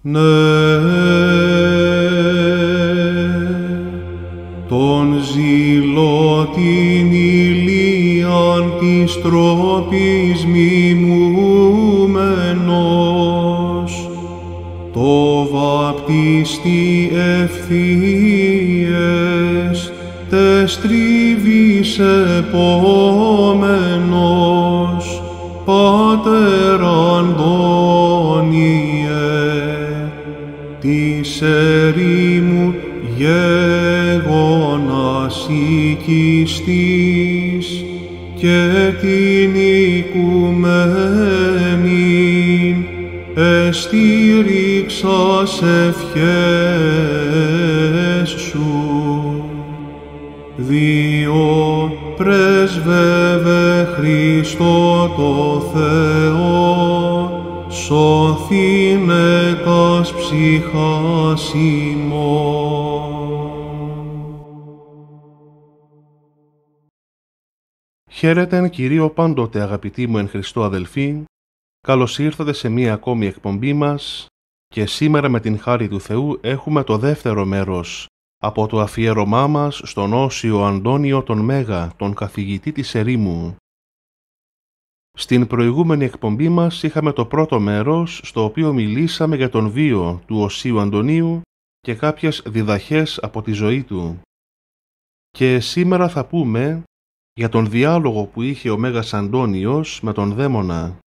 Ναι, τον ζήλο την ηλίαν της τρόπης δύο πρεσβεύε Χριστό το Θεό, σώθηνε τας ψυχάς Κυρίο πάντοτε αγαπητοί μου εν Χριστώ αδελφοί, καλώς ήρθατε σε μία ακόμη εκπομπή μας και σήμερα με την χάρη του Θεού έχουμε το δεύτερο μέρος από το αφιερωμά μας στον Όσιο Αντώνιο τον Μέγα, τον καθηγητή της Ερήμου. Στην προηγούμενη εκπομπή μας είχαμε το πρώτο μέρος στο οποίο μιλήσαμε για τον βίο του Οσίου Αντωνίου και κάποιες διδαχές από τη ζωή του. Και σήμερα θα πούμε για τον διάλογο που είχε ο Μέγας Αντώνιος με τον δαίμονα.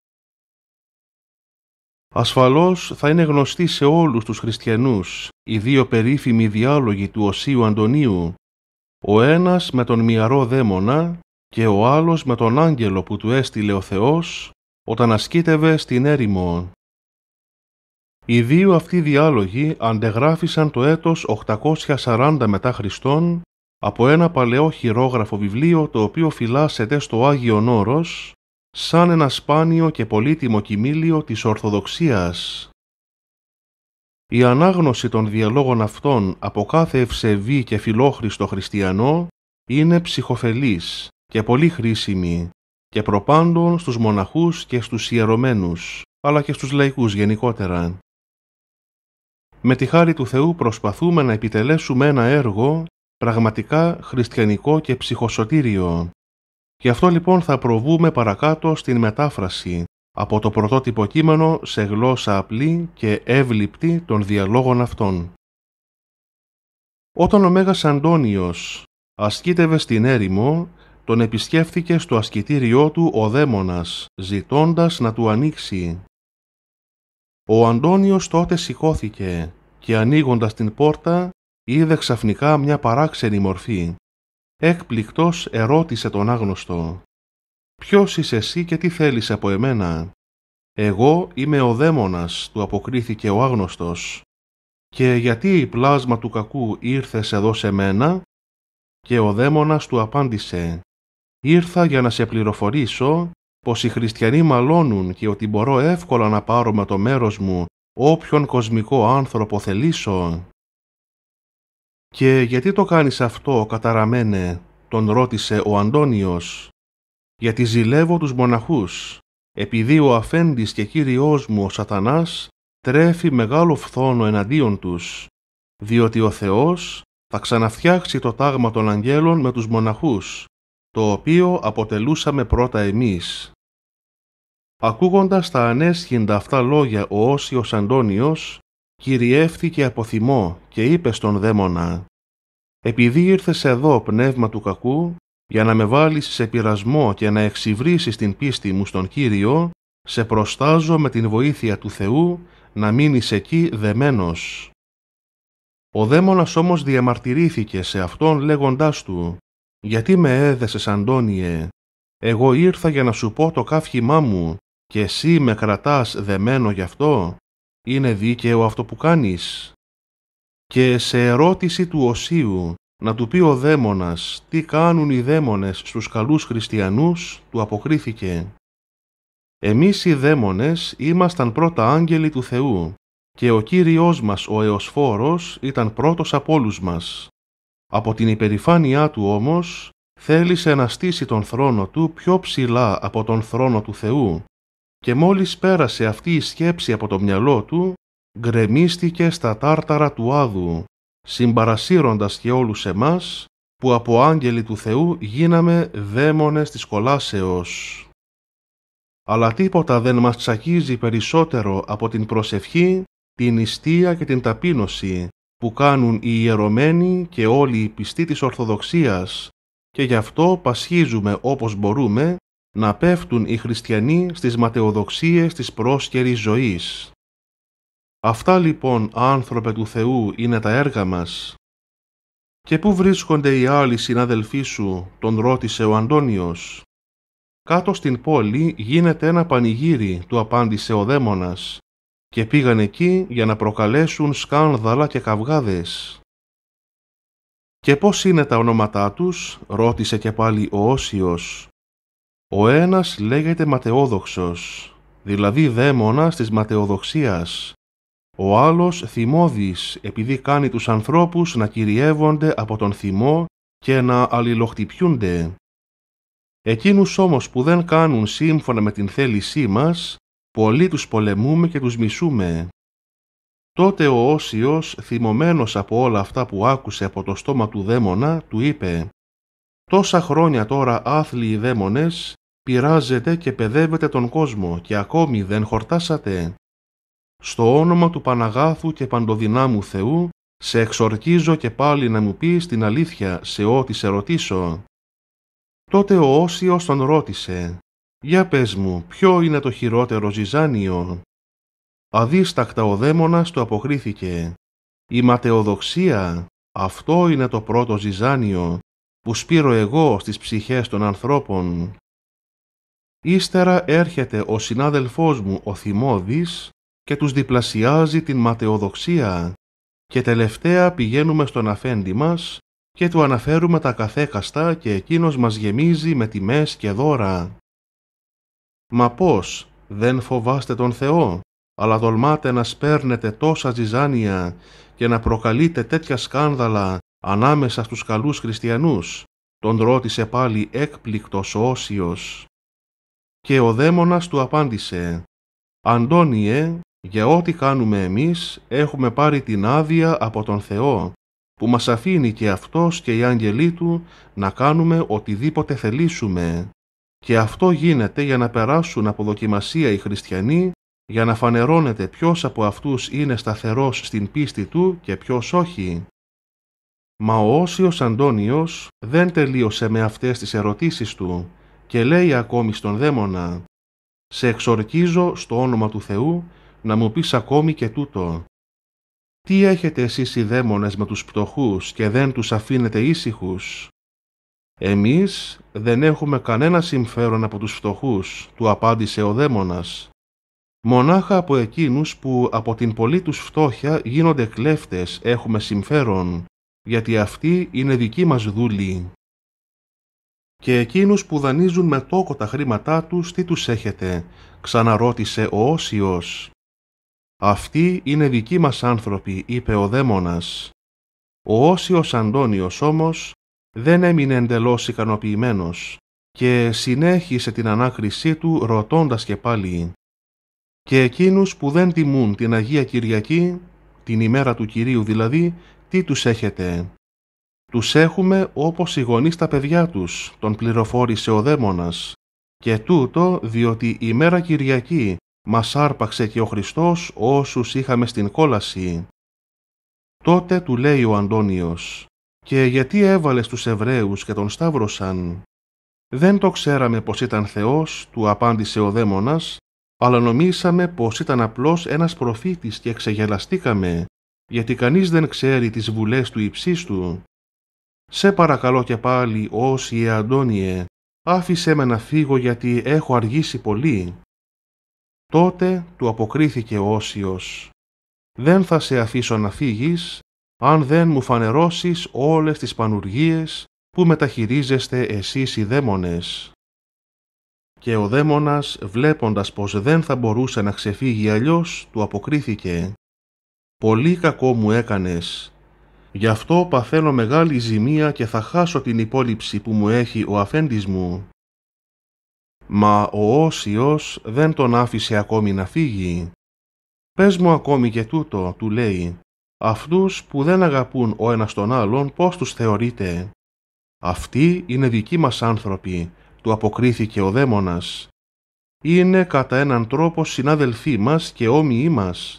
Ασφαλώς θα είναι γνωστοί σε όλους τους χριστιανούς οι δύο περίφημοι διάλογοι του Οσίου Αντωνίου, ο ένας με τον Μιαρό δαίμονα και ο άλλος με τον άγγελο που του έστειλε ο Θεός όταν ασκήτευε στην έρημο. Οι δύο αυτοί διάλογοι αντεγράφησαν το έτος 840 μετά Χριστόν από ένα παλαιό χειρόγραφο βιβλίο το οποίο φυλάσσεται στο Άγιο Όρος σαν ένα σπάνιο και πολύτιμο κοιμήλιο της Ορθοδοξίας. Η ανάγνωση των διαλόγων αυτών από κάθε ευσεβή και φιλόχριστο χριστιανό είναι ψυχοφελής και πολύ χρήσιμη και προπάντων στους μοναχούς και στους ιερωμένους, αλλά και στους λαϊκούς γενικότερα. Με τη χάρη του Θεού προσπαθούμε να επιτελέσουμε ένα έργο πραγματικά χριστιανικό και ψυχοσωτήριο, Γι' αυτό λοιπόν θα προβούμε παρακάτω στην μετάφραση από το πρωτότυπο κείμενο σε γλώσσα απλή και εύληπτη των διαλόγων αυτών. Όταν ο Μέγας Αντώνιος ασκήτευε στην έρημο, τον επισκέφθηκε στο ασκητήριό του ο δαίμονας, ζητώντας να του ανοίξει. Ο Αντώνιος τότε σηκώθηκε και ανοίγοντας την πόρτα είδε ξαφνικά μια παράξενη μορφή έκπληκτος ερώτησε τον άγνωστο «Ποιος είσαι εσύ και τι θέλεις από εμένα» «Εγώ είμαι ο δαίμονας», του αποκρίθηκε ο άγνωστος «και γιατί η πλάσμα του κακού ήρθες εδώ σε μένα» και ο δαίμονας του απάντησε «Ήρθα για να σε πληροφορήσω πως οι χριστιανοί μαλώνουν και ότι μπορώ εύκολα να πάρω με το μέρος μου όποιον κοσμικό άνθρωπο θελήσω «Και γιατί το κάνεις αυτό, καταραμένε», τον ρώτησε ο Αντώνιος. «Γιατί ζηλεύω τους μοναχούς, επειδή ο αφέντης και κύριός μου ο σατανάς τρέφει μεγάλο φθόνο εναντίον τους, διότι ο Θεός θα ξαναφτιάξει το τάγμα των αγγέλων με τους μοναχούς, το οποίο αποτελούσαμε πρώτα εμείς». Ακούγοντας τα ανέσχυντα αυτά λόγια ο Όσιος Αντώνιος, κυριεύθηκε από θυμό και είπε στον δαίμονα «Επειδή ήρθες εδώ πνεύμα του κακού για να με βάλεις σε πειρασμό και να εξυβρίσεις την πίστη μου στον Κύριο, σε προστάζω με την βοήθεια του Θεού να μείνεις εκεί δεμένος». Ο δαίμονας όμως διαμαρτυρήθηκε σε αυτόν λέγοντάς του «Γιατί με έδεσες Αντώνιε, εγώ ήρθα για να σου πω το καύχημά μου και εσύ με κρατάς δεμένο γι' αυτό» είναι δίκαιο αυτό που κάνεις. Και σε ερώτηση του Οσίου να του πει ο δαίμονας τι κάνουν οι δαίμονες στους καλούς χριστιανούς, του αποκρίθηκε. Εμείς οι δαίμονες ήμασταν πρώτα άγγελοι του Θεού και ο Κύριός μας ο Εωσφόρος ήταν πρώτος από όλους μας. Από την υπερηφάνειά του όμως θέλησε να στήσει τον θρόνο του πιο ψηλά από τον θρόνο του Θεού και μόλις πέρασε αυτή η σκέψη από το μυαλό του, γκρεμίστηκε στα τάρταρα του Άδου, συμπαρασύροντας και όλους εμάς, που από άγγελοι του Θεού γίναμε δαίμονες της κολάσεως. Αλλά τίποτα δεν μας τσακίζει περισσότερο από την προσευχή, την ιστία και την ταπείνωση που κάνουν οι ιερωμένοι και όλοι οι πιστοί της Ορθοδοξίας και γι' αυτό πασχίζουμε όπως μπορούμε να πέφτουν οι χριστιανοί στις ματαιοδοξίες της πρόσκαιρης ζωής. Αυτά λοιπόν, άνθρωπε του Θεού, είναι τα έργα μας. «Και πού βρίσκονται οι άλλοι συναδελφοί σου» τον ρώτησε ο Αντώνιος. «Κάτω στην πόλη γίνεται ένα πανηγύρι» του απάντησε ο δαίμονας και πήγαν εκεί για να προκαλέσουν σκάνδαλα και καυγάδες. «Και πώς είναι τα ονόματά τους» ρώτησε και πάλι ο Όσιος. Ο ένας λέγεται ματαιόδοξος, δηλαδή δαίμονας της ματαιοδοξίας. Ο άλλος θυμώδης, επειδή κάνει τους ανθρώπους να κυριεύονται από τον θυμό και να αλληλοχτυπιούνται. Εκείνους όμως που δεν κάνουν σύμφωνα με την θέλησή μας, πολλοί τους πολεμούμε και τους μισούμε. Τότε ο Όσιος, θυμωμένος από όλα αυτά που άκουσε από το στόμα του δαίμονα, του είπε «Τόσα χρόνια τώρα οι δαίμονες πειράζετε και παιδεύετε τον κόσμο και ακόμη δεν χορτάσατε. Στο όνομα του Παναγάθου και Παντοδυνάμου Θεού, σε εξορκίζω και πάλι να μου πεις την αλήθεια σε ό,τι σε ρωτήσω. Τότε ο Όσιος τον ρώτησε, «Για πες μου, ποιο είναι το χειρότερο ζυζάνιο» Αδίστακτα ο δαίμονας του αποκρίθηκε. «Η ματαιοδοξία, αυτό είναι το πρώτο ζυζάνιο, που σπήρω εγώ στις ψυχές των ανθρώπων. Ύστερα έρχεται ο συνάδελφός μου ο Θυμώδης και τους διπλασιάζει την ματαιοδοξία και τελευταία πηγαίνουμε στον αφέντη μας και του αναφέρουμε τα καθέκαστα και εκείνος μας γεμίζει με τιμές και δώρα. Μα πώς, δεν φοβάστε τον Θεό, αλλά δολμάτε να σπέρνετε τόσα ζυζάνια και να προκαλείτε τέτοια σκάνδαλα ανάμεσα στους καλούς χριστιανούς, τον ρώτησε πάλι έκπληκτος ο Όσιος. Και ο δαίμονας του απάντησε «Αντώνιε, για ό,τι κάνουμε εμείς έχουμε πάρει την άδεια από τον Θεό, που μας αφήνει και Αυτός και οι άγγελοί Του να κάνουμε οτιδήποτε θελήσουμε. Και αυτό γίνεται για να περάσουν από δοκιμασία οι χριστιανοί, για να φανερώνεται ποιος από αυτούς είναι σταθερός στην πίστη του και ποιος όχι. Μα ο Όσιος Αντώνιος δεν τελείωσε με αυτές τις ερωτήσεις του, και λέει ακόμη στον δαίμονα «Σε εξορκίζω στο όνομα του Θεού να μου πεις ακόμη και τούτο. Τι έχετε εσείς οι δαίμονες με τους πτωχούς και δεν τους αφήνετε ήσυχους. Εμείς δεν έχουμε κανένα συμφέρον από τους φτωχούς», του απάντησε ο δαίμονας. «Μονάχα από εκείνους που από την πολλή τους φτώχεια γίνονται κλέφτες έχουμε συμφέρον, γιατί αυτοί είναι δικοί μας δούλοι» και εκείνους που δανείζουν με τόκο τα χρήματά τους τι τους έχετε», ξαναρώτησε ο Όσιος. «Αυτοί είναι δικοί μας άνθρωποι», είπε ο δαίμονας. Ο Όσιος Αντώνιος όμως δεν έμεινε εντελώς ικανοποιημένος, και συνέχισε την ανάκρισή του ρωτώντας και πάλι «Και εκείνους που δεν τιμούν την Αγία Κυριακή, την ημέρα του Κυρίου δηλαδή, τι τους έχετε» Τους έχουμε όπως οι γονείς τα παιδιά τους, τον πληροφόρησε ο δαίμονας. Και τούτο διότι η μέρα Κυριακή μας άρπαξε και ο Χριστός όσους είχαμε στην κόλαση. Τότε του λέει ο Αντώνιος «Και γιατί έβαλες τους Εβραίους και τον Σταύρωσαν» «Δεν το ξέραμε πως ήταν Θεός», του απάντησε ο δαίμονας, αλλά νομίσαμε πως ήταν απλώς ένας προφήτης και ξεγελαστήκαμε, γιατί κανείς δεν ξέρει τις βουλές του υψίστου. «Σε παρακαλώ και πάλι, όσοι Αντώνιε, άφησέ με να φύγω γιατί έχω αργήσει πολύ». Τότε του αποκρίθηκε ο Όσιος «Δεν θα σε αφήσω να φύγεις, αν δεν μου φανερώσεις όλες τις πανουργίες που μεταχειρίζεστε εσείς οι δαίμονες». Και ο δαίμονας, βλέποντας πως δεν θα μπορούσε να ξεφύγει αλλιώς, του αποκρίθηκε «Πολύ κακό μου έκανες, Γι' αυτό παθαίνω μεγάλη ζημία και θα χάσω την υπόλοιψη που μου έχει ο αφέντης μου. Μα ο Όσιος δεν τον άφησε ακόμη να φύγει. Πες μου ακόμη και τούτο, του λέει, αυτούς που δεν αγαπούν ο ένας τον άλλον πώς τους θεωρείτε. Αυτοί είναι δικοί μας άνθρωποι, του αποκρίθηκε ο δαίμονας. Είναι κατά έναν τρόπο συνάδελφοί μας και όμοιοι μας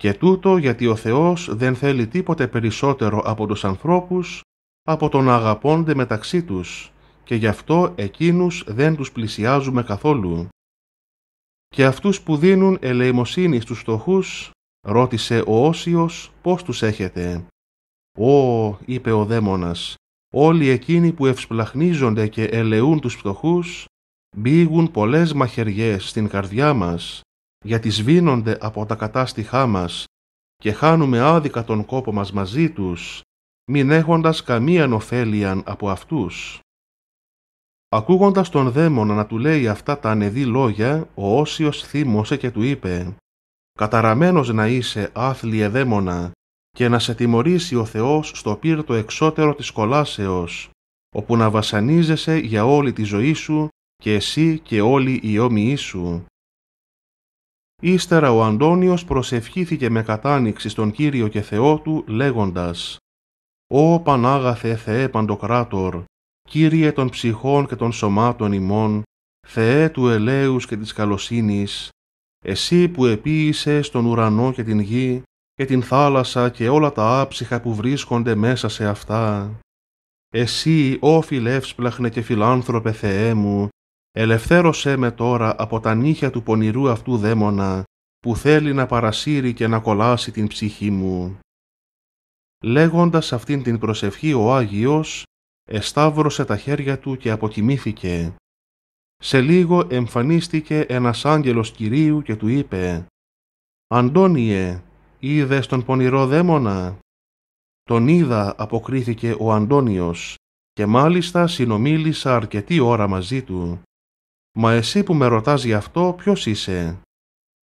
και τούτο γιατί ο Θεός δεν θέλει τίποτε περισσότερο από τους ανθρώπους από το να αγαπώνται μεταξύ τους και γι' αυτό εκείνους δεν τους πλησιάζουμε καθόλου. Και αυτούς που δίνουν ελεημοσύνη στους φτωχούς, ρώτησε ο Όσιος πώς τους έχετε. «Ω», είπε ο δαίμονας, «όλοι εκείνοι που ευσπλαχνίζονται και ελεούν τους φτωχούς, μπήγουν πολλές μαχαιριές στην καρδιά μας γιατί σβήνονται από τα κατάστιχά μας και χάνουμε άδικα τον κόπο μας μαζί τους, μην έχοντας καμίαν ωφέλεια από αυτούς. Ακούγοντας τον δαίμονα να του λέει αυτά τα ανεδή λόγια, ο Όσιος θύμωσε και του είπε «Καταραμένος να είσαι, άθλιε δαίμονα, και να σε τιμωρήσει ο Θεός στο πύρτο εξώτερο της κολάσεως, όπου να βασανίζεσαι για όλη τη ζωή σου και εσύ και όλοι οι όμοιοί σου. Ύστερα ο Αντώνιος προσευχήθηκε με κατάνοιξη στον Κύριο και Θεό του, λέγοντας «Ω Πανάγαθε Θεέ Παντοκράτορ, Κύριε των ψυχών και των σωμάτων ημών, Θεέ του ελέους και της καλοσύνης, εσύ που επίησε τον ουρανό και την γη και την θάλασσα και όλα τα άψυχα που βρίσκονται μέσα σε αυτά. Εσύ, Ω φιλεύσπλαχνε και φιλάνθρωπε Θεέ μου, ελευθέρωσέ με τώρα από τα νύχια του πονηρού αυτού δαίμονα που θέλει να παρασύρει και να κολλάσει την ψυχή μου. Λέγοντας αυτήν την προσευχή ο Άγιος, εσταύρωσε τα χέρια του και αποκοιμήθηκε. Σε λίγο εμφανίστηκε ένας άγγελος Κυρίου και του είπε «Αντώνιε, είδες τον πονηρό δαίμονα» Τον είδα, αποκρίθηκε ο Αντώνιος, και μάλιστα συνομίλησα αρκετή ώρα μαζί του. Μα εσύ που με ρωτάς γι' αυτό ποιος είσαι.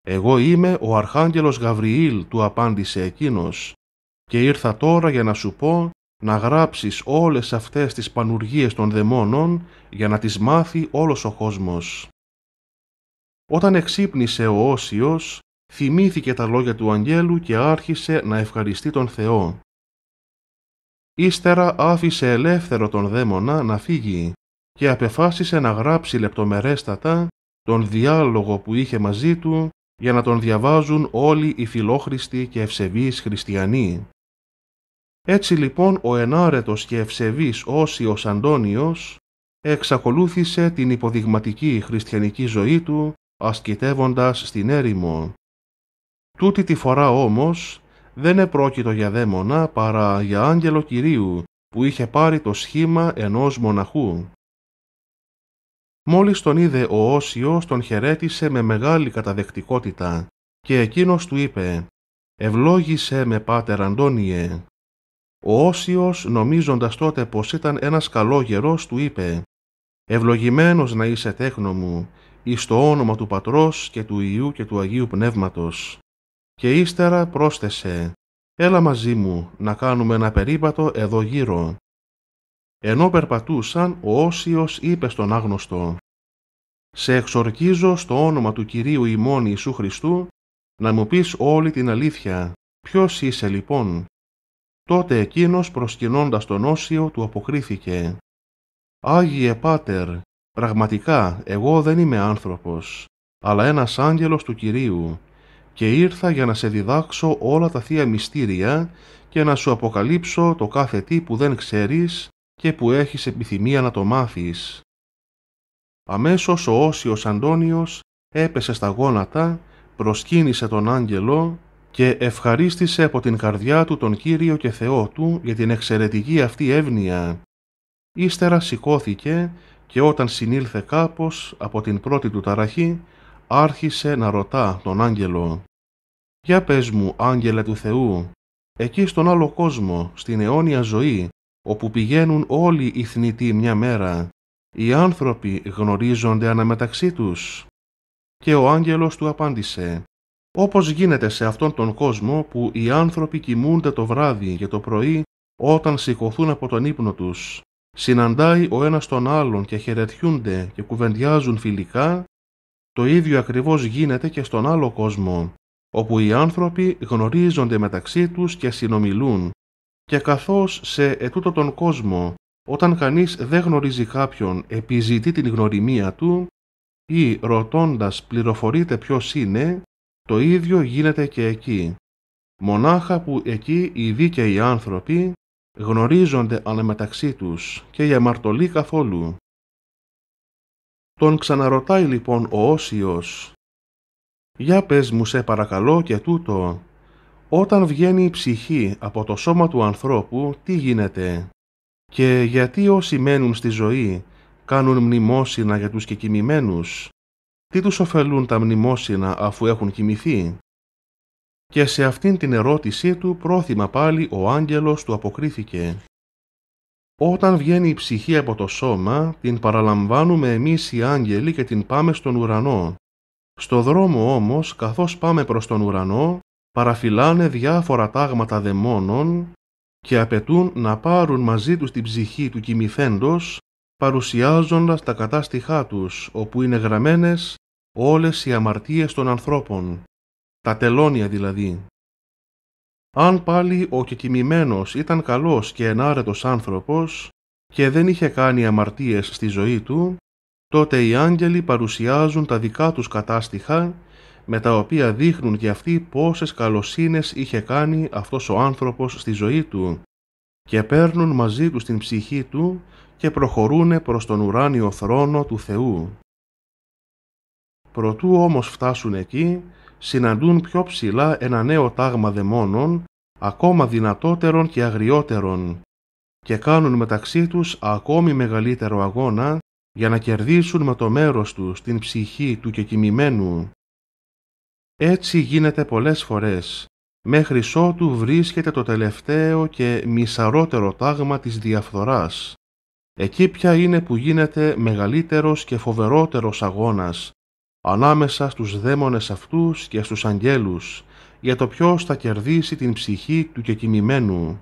Εγώ είμαι ο Αρχάγγελος Γαβριήλ του απάντησε εκείνος και ήρθα τώρα για να σου πω να γράψεις όλες αυτές τις πανουργίες των δαιμόνων για να τις μάθει όλος ο κόσμος. Όταν εξύπνησε ο Όσιος, θυμήθηκε τα λόγια του Αγγέλου και άρχισε να ευχαριστεί τον Θεό. Ύστερα άφησε ελεύθερο τον δαίμονα να φύγει και απεφάσισε να γράψει λεπτομερέστατα τον διάλογο που είχε μαζί του για να τον διαβάζουν όλοι οι φιλόχριστοι και ευσεβείς χριστιανοί. Έτσι λοιπόν ο ενάρετος και ευσεβής Όσιος Αντώνιος εξακολούθησε την υποδειγματική χριστιανική ζωή του ασκητεύοντας στην έρημο. Τούτη τη φορά όμως δεν επρόκειτο για δαίμονα παρά για άγγελο Κυρίου που είχε πάρει το σχήμα ενός μοναχού. Μόλις τον είδε ο Όσιος τον χαιρέτησε με μεγάλη καταδεκτικότητα και εκείνος του είπε «Ευλόγησε με πάτερ Αντώνιε». Ο Όσιος νομίζοντας τότε πως ήταν ένας γερός του είπε «Ευλογημένος να είσαι τέχνο μου, εις το όνομα του Πατρός και του Ιού και του Αγίου Πνεύματος». Και ύστερα πρόσθεσε «Έλα μαζί μου να κάνουμε ένα περίπατο εδώ γύρω» Ενώ περπατούσαν, ο Όσιος είπε στον άγνωστο «Σε εξορκίζω στο όνομα του Κυρίου ημών Ιησού Χριστού να μου πεις όλη την αλήθεια. Ποιος είσαι λοιπόν» Τότε εκείνος προσκυνώντας τον Όσιο του αποκρίθηκε «Άγιε Πάτερ, πραγματικά εγώ δεν είμαι άνθρωπος, αλλά ένας άγγελος του Κυρίου και ήρθα για να σε διδάξω όλα τα θεία μυστήρια και να σου αποκαλύψω το κάθε τι που δεν ξέρεις και που έχεις επιθυμία να το μάθεις. Αμέσως ο Όσιος Αντώνιος έπεσε στα γόνατα, προσκύνησε τον άγγελο και ευχαρίστησε από την καρδιά του τον Κύριο και Θεό του για την εξαιρετική αυτή εύνοια. Ύστερα σηκώθηκε και όταν συνήλθε κάπως από την πρώτη του ταραχή, άρχισε να ρωτά τον άγγελο «Για πες μου, άγγελε του Θεού, εκεί στον άλλο κόσμο, στην αιώνια ζωή, όπου πηγαίνουν όλοι οι θνητοί μια μέρα, οι άνθρωποι γνωρίζονται αναμεταξύ τους. Και ο άγγελος του απάντησε «Όπως γίνεται σε αυτόν τον κόσμο που οι άνθρωποι κοιμούνται το βράδυ και το πρωί όταν σηκωθούν από τον ύπνο τους, συναντάει ο ένας τον άλλον και χαιρετιούνται και κουβεντιάζουν φιλικά, το ίδιο ακριβώς γίνεται και στον άλλο κόσμο, όπου οι άνθρωποι γνωρίζονται μεταξύ τους και συνομιλούν και καθώς σε ετούτο τον κόσμο, όταν κανείς δεν γνωρίζει κάποιον, επιζητεί την γνωριμία του ή ρωτώντας πληροφορείται ποιος είναι, το ίδιο γίνεται και εκεί. Μονάχα που εκεί οι δίκαιοι άνθρωποι γνωρίζονται αναμεταξύ τους και οι αμαρτωλοί καθόλου. Τον ξαναρωτάει λοιπόν ο Όσιος «Για πες μου σε παρακαλώ και τούτο, όταν βγαίνει η ψυχή από το σώμα του ανθρώπου, τι γίνεται. Και γιατί όσοι μένουν στη ζωή κάνουν μνημόσυνα για τους και κοιμημένους. Τι τους ωφελούν τα μνημόσυνα αφού έχουν κοιμηθεί. Και σε αυτήν την ερώτησή του πρόθυμα πάλι ο άγγελος του αποκρίθηκε. Όταν βγαίνει η ψυχή από το σώμα, την παραλαμβάνουμε εμείς οι άγγελοι και την πάμε στον ουρανό. Στο δρόμο όμως, καθώς πάμε προς τον ουρανό, παραφυλάνε διάφορα τάγματα δαιμόνων και απαιτούν να πάρουν μαζί τους την ψυχή του κοιμηθέντος παρουσιάζοντας τα κατάστοιχά τους, όπου είναι γραμμένες όλες οι αμαρτίες των ανθρώπων, τα τελώνια δηλαδή. Αν πάλι ο κοιμημένος ήταν καλός και ενάρετος άνθρωπος και δεν είχε κάνει αμαρτίες στη ζωή του, τότε οι άγγελοι παρουσιάζουν τα δικά τους κατάστοιχα με τα οποία δείχνουν και αυτοί πόσες καλοσύνες είχε κάνει αυτός ο άνθρωπος στη ζωή του και παίρνουν μαζί τους την ψυχή του και προχωρούν προς τον ουράνιο θρόνο του Θεού. Προτού όμως φτάσουν εκεί, συναντούν πιο ψηλά ένα νέο τάγμα δαιμόνων, ακόμα δυνατότερων και αγριότερων, και κάνουν μεταξύ τους ακόμη μεγαλύτερο αγώνα για να κερδίσουν με το μέρος τους την ψυχή του και κοιμημένου. Έτσι γίνεται πολλές φορές, μέχρι ότου βρίσκεται το τελευταίο και μισαρότερο τάγμα της διαφθοράς. Εκεί πια είναι που γίνεται μεγαλύτερος και φοβερότερος αγώνας, ανάμεσα στους δαίμονες αυτούς και στους αγγέλους, για το ποιος θα κερδίσει την ψυχή του κεκοιμημένου.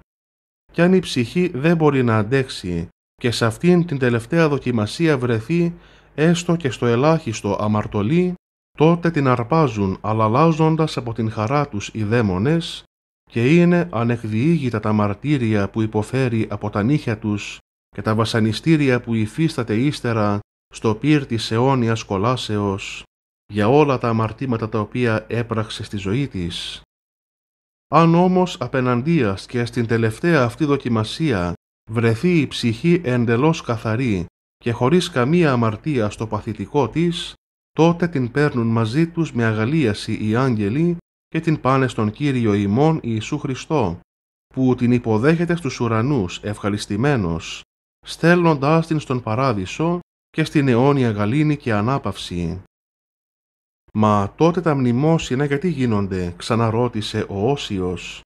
Κι αν η ψυχή δεν μπορεί να αντέξει και σε αυτήν την τελευταία δοκιμασία βρεθεί έστω και στο ελάχιστο αμαρτωλή, τότε την αρπάζουν αλλαλάζοντας από την χαρά τους οι δαίμονες και είναι ανεκδιήγητα τα μαρτύρια που υποφέρει από τα νύχια τους και τα βασανιστήρια που υφίσταται ύστερα στο πύρ της αιώνιας κολάσεως για όλα τα αμαρτήματα τα οποία έπραξε στη ζωή της. Αν όμως απέναντίας και στην τελευταία αυτή δοκιμασία βρεθεί η ψυχή εντελώς καθαρή και χωρίς καμία αμαρτία στο παθητικό της, τότε την παίρνουν μαζί τους με αγαλίαση οι άγγελοι και την πάνε στον Κύριο ημών Ιησού Χριστό, που την υποδέχεται στους ουρανούς ευχαριστημένος, στέλνοντάς την στον παράδεισο και στην αιώνια γαλήνη και ανάπαυση. «Μα τότε τα μνημόσυνα γιατί γίνονται» ξαναρώτησε ο Όσιος.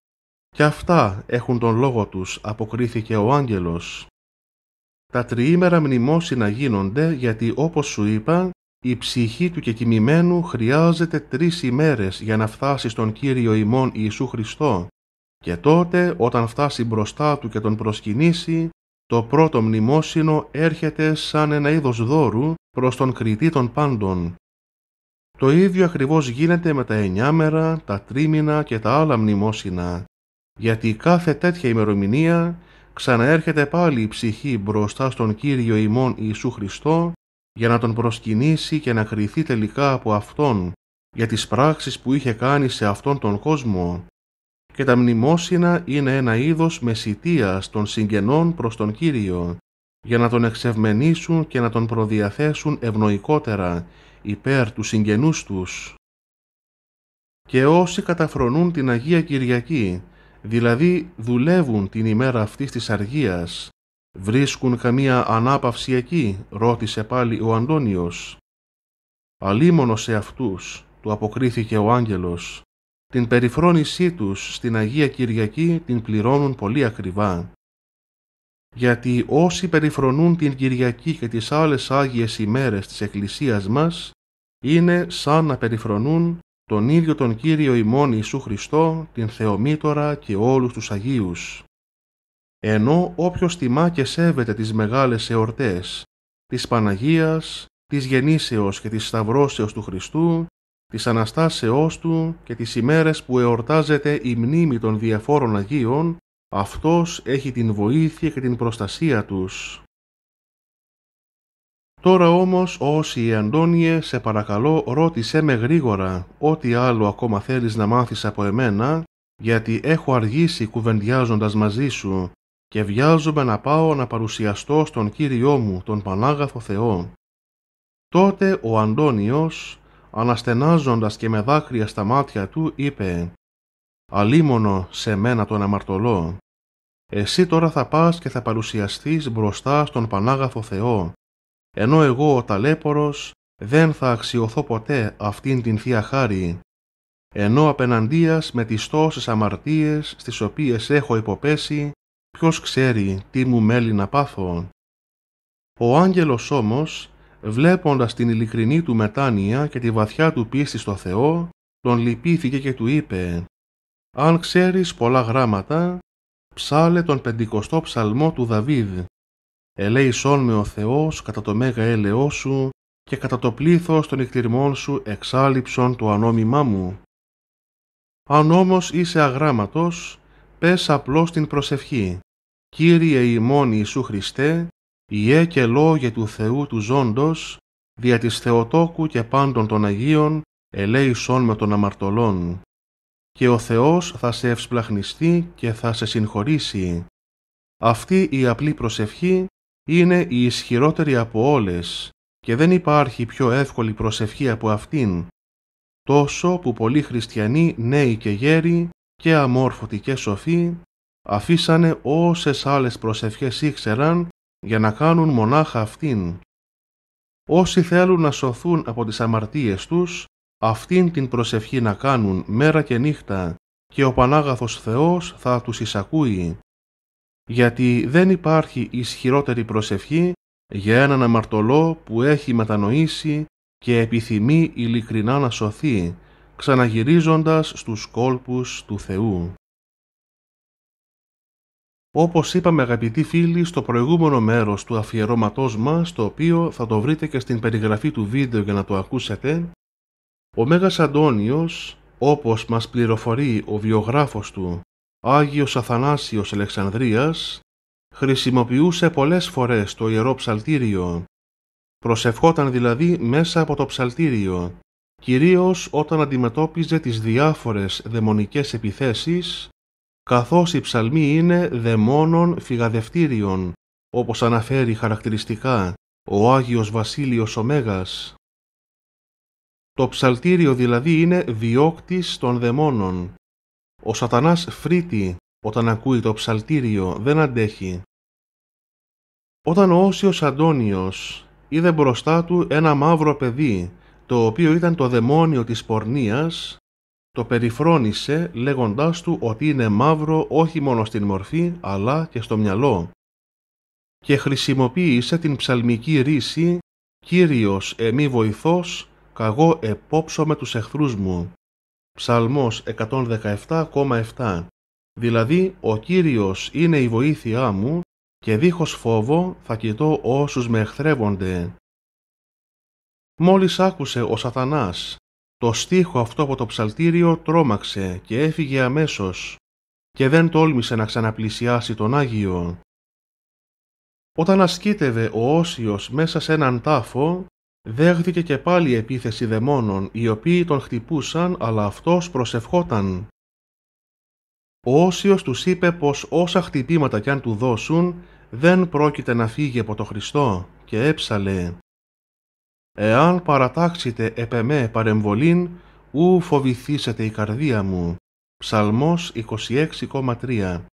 «Και αυτά έχουν τον λόγο τους» αποκρίθηκε ο άγγελος. «Τα τριήμερα μνημόσυνα γίνονται γιατί όπως σου είπα η ψυχή του κεκοιμημένου χρειάζεται τρεις ημέρες για να φτάσει στον Κύριο ημών Ιησού Χριστό και τότε όταν φτάσει μπροστά του και τον προσκυνήσει, το πρώτο μνημόσυνο έρχεται σαν ένα είδος δώρου προς τον κριτή των πάντων. Το ίδιο ακριβώς γίνεται με τα εννιάμερα, τα τρίμηνα και τα άλλα μνημόσυνα, γιατί κάθε τέτοια ημερομηνία ξαναέρχεται πάλι η ψυχή μπροστά στον Κύριο ημών Ιησού Χριστό για να τον προσκυνήσει και να κριθεί τελικά από Αυτόν για τις πράξεις που είχε κάνει σε αυτόν τον κόσμο και τα μνημόσυνα είναι ένα είδος μεσητείας των συγγενών προς τον Κύριο για να τον εξευμενήσουν και να τον προδιαθέσουν ευνοϊκότερα υπέρ του συγγενούς τους. Και όσοι καταφρονούν την Αγία Κυριακή, δηλαδή δουλεύουν την ημέρα αυτής της αργίας, «Βρίσκουν καμία ανάπαυση εκεί» ρώτησε πάλι ο Αντώνιος. Αλίμονος σε αυτούς, του αποκρίθηκε ο άγγελος. Την περιφρόνησή τους στην Αγία Κυριακή την πληρώνουν πολύ ακριβά. Γιατί όσοι περιφρονούν την Κυριακή και τις άλλες Άγιες ημέρες της Εκκλησίας μας, είναι σαν να περιφρονούν τον ίδιο τον Κύριο ημών Ιησού Χριστό, την Θεομήτωρα και όλους τους Αγίους ενώ όποιος τιμά και σέβεται τις μεγάλες εορτές της Παναγίας, της γεννήσεως και της σταυρώσεως του Χριστού, της Αναστάσεώς Του και τις ημέρες που εορτάζεται η μνήμη των διαφόρων Αγίων, αυτός έχει την βοήθεια και την προστασία τους. Τώρα όμως, όσοι η σε παρακαλώ ρώτησέ με γρήγορα ό,τι άλλο ακόμα θέλεις να μάθεις από εμένα, γιατί έχω αργήσει κουβεντιάζοντας μαζί σου και βιάζομαι να πάω να παρουσιαστώ στον Κύριό μου, τον Πανάγαθο Θεό. Τότε ο Αντώνιος, αναστενάζοντας και με δάκρυα στα μάτια του, είπε «Αλίμονο σε μένα τον αμαρτωλό. Εσύ τώρα θα πας και θα παρουσιαστείς μπροστά στον Πανάγαθο Θεό, ενώ εγώ ο ταλέπορος δεν θα αξιωθώ ποτέ αυτήν την Θεία Χάρη, ενώ απέναντίας με τις τόσες αμαρτίες στις οποίες έχω υποπέσει ποιος ξέρει τι μου μέλει να πάθω. Ο άγγελος όμως, βλέποντας την ειλικρινή του μετάνοια και τη βαθιά του πίστη στο Θεό, τον λυπήθηκε και του είπε «Αν ξέρεις πολλά γράμματα, ψάλε τον πεντηκοστό ψαλμό του Δαβίδ. Ελέησόν με ο Θεός κατά το μέγα έλεό σου και κατά το πλήθος των εκτιρμών σου εξάλληψον το ανώμημά μου. Αν όμως είσαι αγράμματος, πες απλώς την προσευχή. Κύριε ημών Ιησού Χριστέ, Ιε και Λόγε του Θεού του ζώντος, δια της Θεοτόκου και πάντων των Αγίων, ελέησον με τον αμαρτωλόν. Και ο Θεός θα σε ευσπλαχνιστεί και θα σε συγχωρήσει. Αυτή η απλή προσευχή είναι η ισχυρότερη από όλες και δεν υπάρχει πιο εύκολη προσευχή από αυτήν. Τόσο που πολλοί χριστιανοί νέοι και γέροι και αμόρφωτοι και σοφοί αφήσανε όσες άλλες προσευχές ήξεραν για να κάνουν μονάχα αυτήν. Όσοι θέλουν να σωθούν από τις αμαρτίες τους, αυτήν την προσευχή να κάνουν μέρα και νύχτα και ο Πανάγαθος Θεός θα τους εισακούει. Γιατί δεν υπάρχει ισχυρότερη προσευχή για έναν αμαρτωλό που έχει μετανοήσει και επιθυμεί ειλικρινά να σωθεί, ξαναγυρίζοντας στους κόλπους του Θεού. Όπως είπαμε αγαπητοί φίλοι στο προηγούμενο μέρος του αφιερώματός μας, το οποίο θα το βρείτε και στην περιγραφή του βίντεο για να το ακούσετε, ο Μέγας Αντώνιος, όπως μας πληροφορεί ο βιογράφος του Άγιος Αθανάσιος Αλεξανδρίας, χρησιμοποιούσε πολλές φορές το Ιερό Ψαλτήριο. Προσευχόταν δηλαδή μέσα από το Ψαλτήριο, κυρίως όταν αντιμετώπιζε τις διάφορες δαιμονικές επιθέσεις καθώς οι ψαλμοί είναι δαιμόνων φυγαδευτήριων, όπως αναφέρει χαρακτηριστικά ο Άγιος Βασίλειος Ωμέγας. Το ψαλτήριο δηλαδή είναι διώκτης των δαιμόνων. Ο σατανάς φρίτη, όταν ακούει το ψαλτήριο, δεν αντέχει. Όταν ο Όσιος Αντώνιος είδε μπροστά του ένα μαύρο παιδί, το οποίο ήταν το δαιμόνιο της πορνείας, το περιφρόνησε λέγοντάς του ότι είναι μαύρο όχι μόνο στην μορφή αλλά και στο μυαλό και χρησιμοποίησε την ψαλμική ρίση «Κύριος εμή βοηθός, καγώ επόψω με τους εχθρούς μου». Ψαλμός 117,7 Δηλαδή «Ο Κύριος είναι η βοήθειά μου και δίχως φόβο θα κοιτώ όσους με εχθρεύονται». Μόλις άκουσε ο σατανάς το στίχο αυτό από το ψαλτήριο τρόμαξε και έφυγε αμέσως και δεν τόλμησε να ξαναπλησιάσει τον Άγιο. Όταν ασκήτευε ο Όσιος μέσα σε έναν τάφο, δέχθηκε και πάλι επίθεση δαιμόνων, οι οποίοι τον χτυπούσαν, αλλά αυτός προσευχόταν. Ο Όσιος τους είπε πως όσα χτυπήματα κι αν του δώσουν, δεν πρόκειται να φύγει από το Χριστό και έψαλε εάν παρατάξετε επ' παρεμβολήν, ου φοβηθήσετε η καρδία μου. Ψαλμός 26,3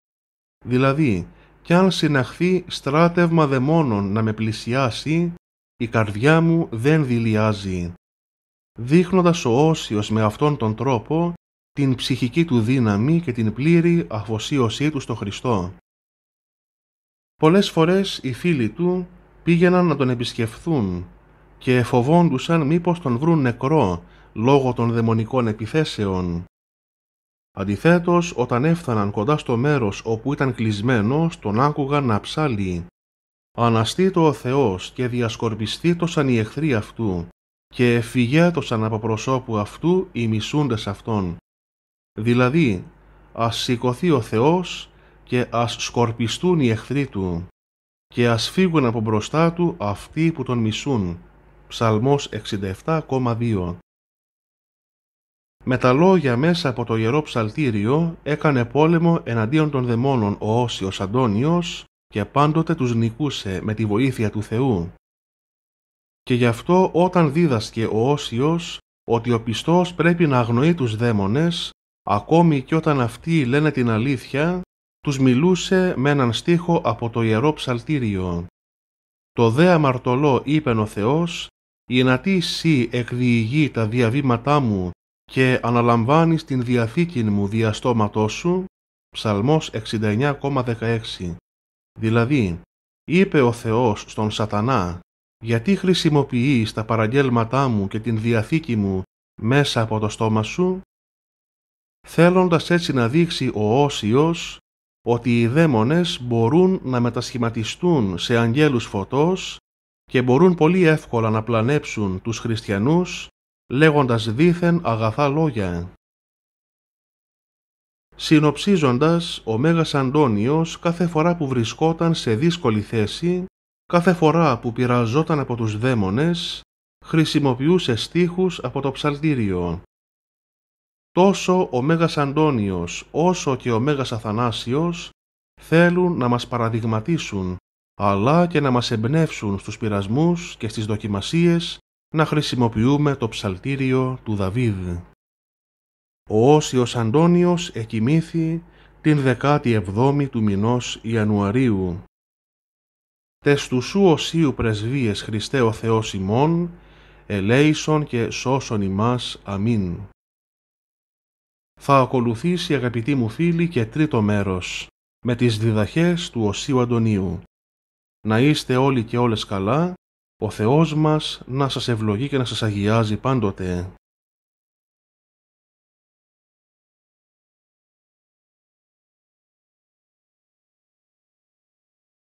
Δηλαδή, κι αν συναχθεί στράτευμα δαιμόνων να με πλησιάσει, η καρδιά μου δεν δηλιάζει. Δείχνοντας ο όσιος με αυτόν τον τρόπο την ψυχική του δύναμη και την πλήρη αφοσίωσή του στο Χριστό. Πολλές φορές οι φίλοι του πήγαιναν να τον επισκεφθούν και φοβόντουσαν μήπως τον βρουν νεκρό λόγω των δαιμονικών επιθέσεων. Αντιθέτως, όταν έφταναν κοντά στο μέρος όπου ήταν κλεισμένο, τον άκουγαν να ψάλει. Αναστήτω ο Θεός και διασκορπιστήτωσαν οι εχθροί αυτού και εφηγέτωσαν από προσώπου αυτού οι μισούντες αυτών. Δηλαδή, ας σηκωθεί ο Θεός και ας σκορπιστούν οι εχθροί του και ας φύγουν από μπροστά του αυτοί που τον μισούν Ψαλμός 67,2 Με τα λόγια μέσα από το Ιερό Ψαλτήριο έκανε πόλεμο εναντίον των δαιμόνων ο Όσιος Αντώνιος και πάντοτε τους νικούσε με τη βοήθεια του Θεού. Και γι' αυτό όταν δίδασκε ο Όσιος ότι ο πιστός πρέπει να αγνοεί τους δαίμονες, ακόμη και όταν αυτοί λένε την αλήθεια, τους μιλούσε με έναν στίχο από το Ιερό Ψαλτήριο. Το δε αμαρτωλό είπεν ο Θεός η εσύ εκδιηγεί τα διαβήματά μου και αναλαμβάνεις την διαθήκη μου διαστόματό σου, Ψαλμός 69,16. Δηλαδή, είπε ο Θεός στον σατανά, γιατί χρησιμοποιείς τα παραγγέλματά μου και την διαθήκη μου μέσα από το στόμα σου, θέλοντας έτσι να δείξει ο Όσιος ότι οι δαίμονες μπορούν να μετασχηματιστούν σε αγγέλους φωτός και μπορούν πολύ εύκολα να πλανέψουν τους χριστιανούς λέγοντας δήθεν αγαθά λόγια. Συνοψίζοντας, ο Μέγας Αντώνιος κάθε φορά που βρισκόταν σε δύσκολη θέση, κάθε φορά που πειραζόταν από τους δαίμονες, χρησιμοποιούσε στίχους από το ψαλτήριο. Τόσο ο Μέγας Αντώνιος όσο και ο Μέγας Αθανάσιος θέλουν να μας παραδειγματίσουν αλλά και να μας εμπνεύσουν στους πειρασμούς και στις δοκιμασίες να χρησιμοποιούμε το ψαλτήριο του Δαβίδ. Ο Όσιος Αντώνιος εκοιμήθη την 17η του μηνός Ιανουαρίου. Τες του σου Οσίου πρεσβείες Χριστέ ο Θεός ημών, ελέησον και σώσον ημάς. Αμήν. Θα ακολουθήσει αγαπητοί μου φίλοι και τρίτο μέρος με τις διδαχές του Οσίου Αντωνίου. Να είστε όλοι και όλες καλά, ο Θεός μας να σας ευλογεί και να σας αγιάζει πάντοτε.